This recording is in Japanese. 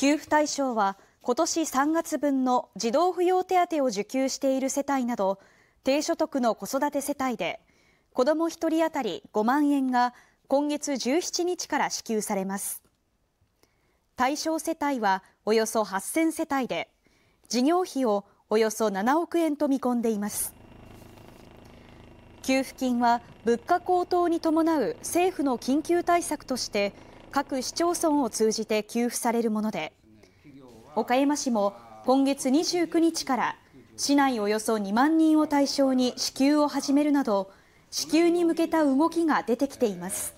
給付対象は今年3月分の児童扶養手当を受給している世帯など低所得の子育て世帯で子ども1人当たり5万円が今月17日から支給されます対象世帯はおよそ8000世帯で事業費をおよそ7億円と見込んでいます給付金は物価高騰に伴う政府の緊急対策として各市町村を通じて給付されるもので岡山市も今月29日から市内およそ2万人を対象に支給を始めるなど支給に向けた動きが出てきています。